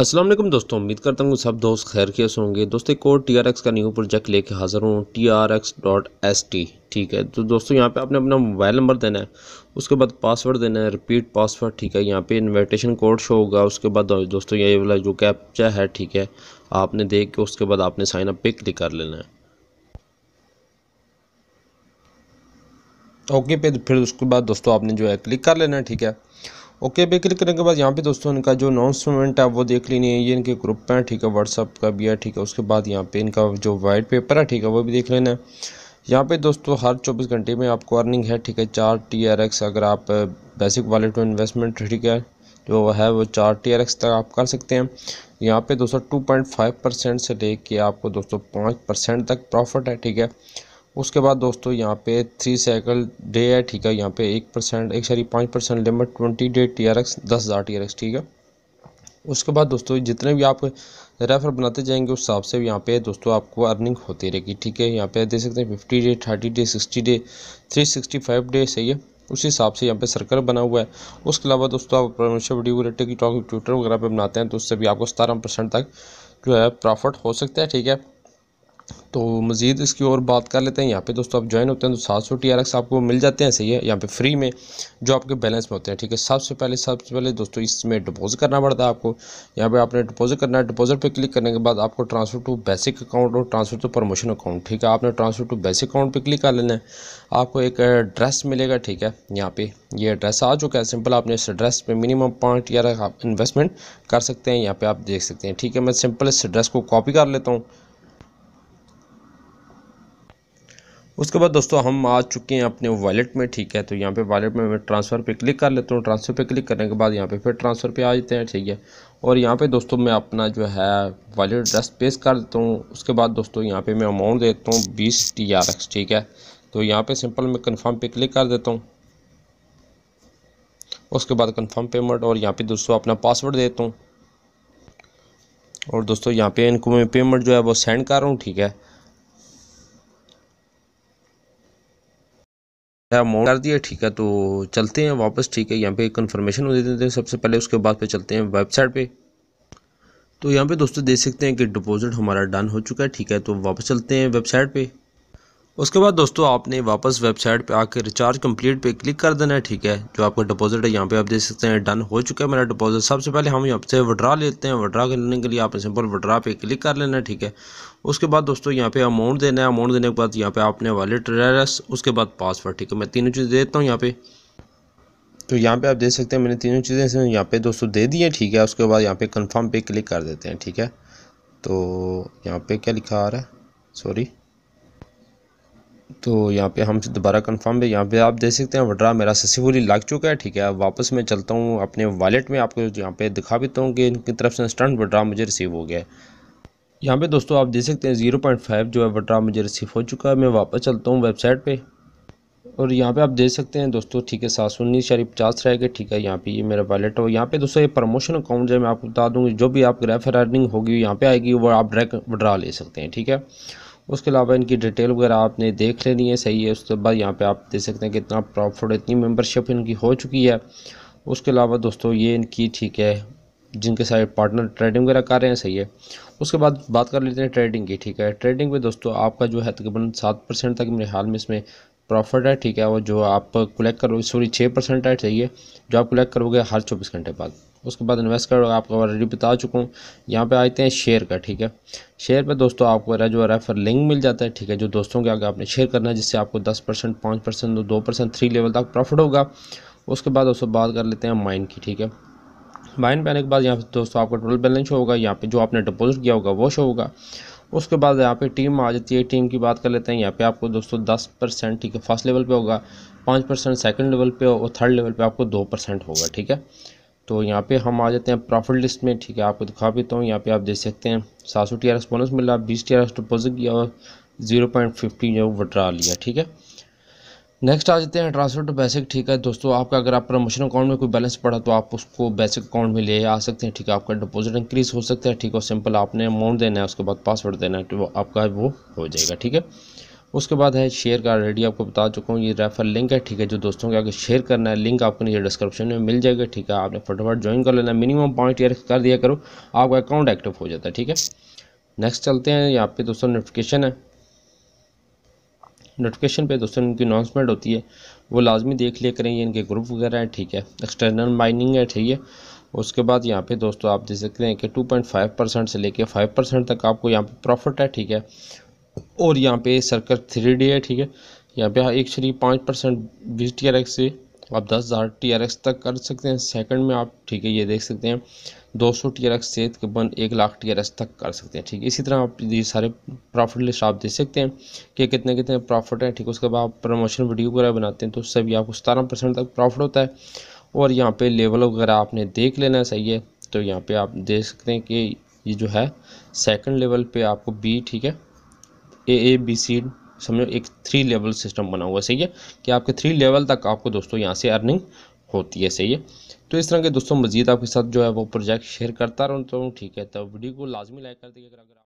असलम दोस्तों उम्मीद करता हूँ सब दोस्त खैर के होंगे दोस्तों एक और टी आर एक्स का न्यू प्रोजेक्ट लेके हाज़िर हूँ T R X dot S T ठीक है तो दोस्तों यहाँ पे आपने अपना मोबाइल नंबर देना है उसके बाद पासवर्ड देना है रिपीट पासवर्ड ठीक है यहाँ पे इन्विटेशन कोड शो होगा उसके बाद दोस्तों ये वाला जो कैप्चा है ठीक है आपने देख के उसके बाद आपने साइन अप पे क्लिक कर लेना है ओके पे फिर उसके बाद दोस्तों आपने जो है क्लिक कर लेना है ठीक है ओके पे क्लिक करने के बाद यहाँ पे दोस्तों इनका जो अनाउंसमेंट है वो देख लेनी है ये इनके ग्रुप में है ठीक है व्हाट्सअप का भी है ठीक है उसके बाद यहाँ पे इनका जो वाइट पेपर है ठीक है वो भी देख लेना है यहाँ पे दोस्तों हर 24 घंटे में आपको अर्निंग है ठीक है चार टी आर एक्स अगर आप बेसिक वॉलेट में इन्वेस्टमेंट ठीक है जो है वो चार टी आर एक्स तक आप कर सकते हैं यहाँ पे दोस्तों टू पॉइंट फाइव परसेंट से लेके आपको दोस्तों पाँच परसेंट तक प्रॉफिट है ठीक है उसके बाद दोस्तों यहाँ पे थ्री साइकिल डे है ठीक है यहाँ पे एक परसेंट एक सॉरी पाँच percent limit twenty day T R X दस हज़ार टी आर एक्स ठीक है उसके बाद दोस्तों जितने भी आप रेफर बनाते जाएंगे उस हिसाब से यहाँ पे दोस्तों आपको अर्निंग होती रहेगी ठीक है यहाँ पे देख सकते हैं fifty day thirty day sixty day three sixty five day सही है उसी हिसाब से यहाँ पे सर्कल बना हुआ है उसके अलावा दोस्तों आप परमेश्वर वीडियो रेटे की टॉक ट्विटर वगैरह पर बनाते हैं तो उससे भी आपको सतारह परसेंट तक जो है प्रॉफिट हो सकता है ठीक है तो मज़ीद इसकी और बात कर लेते हैं यहाँ पे दोस्तों आप ज्वाइन होते हैं तो सात सौ टी आर एक्स आपको मिल जाते हैं सही है यहाँ पे फ्री में जो आपके बैलेंस में होते हैं ठीक है सबसे पहले सबसे पहले दोस्तों इसमें डिपॉजिट करना पड़ता है आपको यहाँ पे आपने डिपॉजिट करना है डिपॉजिट पे क्लिक करने के बाद आपको ट्रांसफ़र टू बेसिक अकाउंट और ट्रांसफ़र टू प्रमोशन अकाउंट ठीक है आपने ट्रांसफ़र टू बेसिक अकाउंट पर क्लिक कर लेना है आपको एक एड्रेस मिलेगा ठीक है यहाँ पर ये एड्रेस आ चुका है सिंपल आपने इस एड्रेस पर मिनिमम आर एक्स आप इन्वेस्टमेंट कर सकते हैं यहाँ पर आप देख सकते हैं ठीक है मैं सिंपल इस एड्रेस को कॉपी कर लेता हूँ उसके बाद दोस्तों हम आ चुके हैं अपने वॉलेट में ठीक है तो यहाँ पे वॉलेट में मैं ट्रांसफ़र पे क्लिक कर लेता हूँ ट्रांसफ़र पे क्लिक करने के बाद यहाँ पे फिर ट्रांसफ़र पे आ जाते हैं ठीक है और यहाँ पे दोस्तों मैं अपना जो है वॉलेट एड्रेस पेश कर देता हूँ उसके बाद दोस्तों यहाँ पे मैं अमाउंट देता हूँ बीस टी आर एक्स ठीक है तो यहाँ पर सिंपल मैं कन्फर्म पे क्लिक कर देता हूँ उसके बाद कन्फर्म पेमेंट और यहाँ पर दोस्तों अपना पासवर्ड देता हूँ और दोस्तों यहाँ पे इनको मैं पेमेंट जो है वो सेंड कर रहा हूँ ठीक है मोड़ कर दिया ठीक है तो चलते हैं वापस ठीक है यहाँ पे कन्फर्मेशन दे देते हैं सबसे पहले उसके बाद पे चलते हैं वेबसाइट पे तो यहाँ पे दोस्तों देख सकते हैं कि डिपॉजिट हमारा डन हो चुका है ठीक है तो वापस चलते हैं वेबसाइट पे उसके बाद दोस्तों आपने वापस वेबसाइट पे आकर रिचार्ज कंप्लीट पे क्लिक कर देना है ठीक है जो आपका डिपॉजिट है यहाँ पे आप देख सकते हैं डन हो चुका है मेरा डिपॉजिट सबसे पहले हम यहाँ से विड्रा लेते हैं विड्रा करने के लिए आप सिंपल विड्रा पे क्लिक कर लेना है ठीक है उसके बाद दोस्तों यहाँ पे अमाउंट देना है अमाउंट देने के बाद यहाँ पे आपने वॉलेट एड्रेस उसके बाद पासवर्ड ठीक है मैं तीनों चीज़ देता हूँ यहाँ पे तो यहाँ पे आप देख सकते हैं मैंने तीनों चीज़ें यहाँ पे दोस्तों दे दी है ठीक है उसके बाद यहाँ पे कंफर्म पे क्लिक कर देते हैं ठीक है तो यहाँ पे क्या लिखा आ रहा है सॉरी तो यहाँ पे हम दोबारा कंफर्म है यहाँ पे आप देख सकते हैं वड्रा मेरा सक्सेसफुली लग चुका है ठीक है वापस मैं चलता हूँ अपने वॉलेट में आपको यहाँ पे दिखा देता हूँ कि इनकी तरफ से इंस्टेंट वड्रा मुझे रिसीव हो गया है यहाँ पे दोस्तों आप देख सकते हैं ज़ीरो पॉइंट फाइव जो है वड्रा मुझे रिसीव हो चुका है मैं वापस चलता हूँ वेबसाइट पर और यहाँ पे आप देख सकते हैं दोस्तों ठीक है सात सौ उन्नीस शरीफ पचास रह गए ठीक है यहाँ पे ये मेरा वॉलेट है यहाँ पे दोस्तों ये प्रमोशन अकाउंट है मैं आपको बता दूँगी जो भी आप ग्रेफर अर्निंग होगी यहाँ पे आएगी वो आप डायरेक्ट विड्रा ले सकते हैं ठीक है उसके अलावा इनकी डिटेल वगैरह आपने देख लेनी है सही है उसके बाद यहाँ पे आप देख सकते हैं कितना प्रॉफिट इतनी मेंबरशिप इनकी हो चुकी है उसके अलावा दोस्तों ये इनकी ठीक है जिनके साथ पार्टनर ट्रेडिंग वगैरह कर रहे हैं सही है उसके बाद बात कर लेते हैं ट्रेडिंग की ठीक है ट्रेडिंग में दोस्तों आपका जो है तकरीबन सात परसेंट तक मेरे हाल में इसमें प्रॉफिट है ठीक है वो जो आप कलेक्ट करोगे सॉरी छः परसेंट है चाहिए जो आप कलेक्ट करोगे हर चौबीस घंटे बाद उसके बाद इन्वेस्ट करोगे आपको ऑलरेडी बता चुका हूँ यहाँ पे आते हैं शेयर का ठीक है शेयर पे दोस्तों आपको जो रेफर लिंक मिल जाता है ठीक है जो दोस्तों के आगे आपने शेयर करना है जिससे आपको दस परसेंट पाँच परसेंट दो परसेंट थ्री लेवल तक प्रॉफिट होगा उसके बाद उसको बात कर लेते हैं माइन की ठीक है माइन पे आने के बाद यहाँ पे दोस्तों आपका टोटल बैलेंस होगा यहाँ पे जो आपने डिपोजिट किया होगा वो शो होगा उसके बाद यहाँ पे टीम आ जाती है टीम की बात कर लेते हैं यहाँ पे आपको दोस्तों दस परसेंट ठीक है फर्स्ट लेवल पे होगा पाँच परसेंट सेकेंड लेवल पे और थर्ड लेवल पे आपको दो परसेंट होगा ठीक है तो यहाँ पे हम आ जाते हैं प्रॉफिट लिस्ट में ठीक है आपको दिखा देता तो हूँ यहाँ पे आप देख सकते हैं सात सौ टी आर एस बोनस मिला बीस टी आर एस डिपोजिट किया और जीरो पॉइंट फिफ्टी जो विड्रा लिया ठीक है नेक्स्ट आ जाते हैं ट्रांसफर टू बेसिक ठीक है दोस्तों आपका अगर आप प्रमोशन अकाउंट में कोई बैलेंस पड़ा तो आप उसको बेसिक अकाउंट में ले आ सकते हैं ठीक है आपका डिपॉजिट इंक्रीज हो सकता है ठीक है सिंपल आपने अमाउंट देना है उसके बाद पासवर्ड देना है तो वो आपका वो हो जाएगा ठीक है उसके बाद है शेयर का ऑलरेडी आपको बता चुका हूँ ये रेफर लिंक है ठीक है जो दोस्तों के आगे शेयर करना है लिंक आपको नीचे डिस्क्रिप्शन में मिल जाएगा ठीक है आपने फटाफट ज्वाइन कर लेना मिनिमम पॉइंट ईयर कर दिया करो आपका अकाउंट एक्टिव हो जाता है ठीक है नेक्स्ट चलते हैं यहाँ पे दोस्तों नोटिफिकेशन है नोटिफिकेशन पे दोस्तों इनकी अनाउंसमेंट होती है वो लाजमी देख लिया करें ये इनके ग्रुप वगैरह हैं ठीक है एक्सटर्नल माइनिंग है ठीक है उसके बाद यहाँ पे दोस्तों आप देख सकते हैं कि 2.5 परसेंट से लेके 5 परसेंट तक आपको यहाँ पे प्रॉफिट है ठीक है और यहाँ पे सर्कल थ्री डी है ठीक है यहाँ पे एक शरीफ पाँच परसेंट बीस टी से आप दस हज़ार टी आर एक्स तक कर सकते हैं सेकंड में आप ठीक है ये देख सकते हैं दो सौ टी आर एक्स से तकरीबन एक लाख टी आर एक्स तक कर सकते हैं ठीक है इसी तरह आप ये सारे प्रॉफिट लिस्ट आप देख सकते हैं कि कितने कितने प्रॉफिट हैं ठीक है उसके बाद आप प्रमोशन वीडियो वगैरह बनाते हैं तो उससे भी आपको सतारह परसेंट तक प्रॉफिट होता है और यहाँ पर लेवल वगैरह आपने देख लेना सही है तो यहाँ पर आप देख सकते हैं कि ये जो है सेकेंड लेवल पर आपको बी ठीक है ए ए बी सी समझो एक थ्री लेवल सिस्टम बना हुआ सही है कि आपके थ्री लेवल तक आपको दोस्तों यहाँ से अर्निंग होती है सही है तो इस तरह के दोस्तों मजीद आपके साथ जो है वो प्रोजेक्ट शेयर करता रहता हूँ तो ठीक है तो वीडियो को लाजमी लाइक कर दीजिए अगर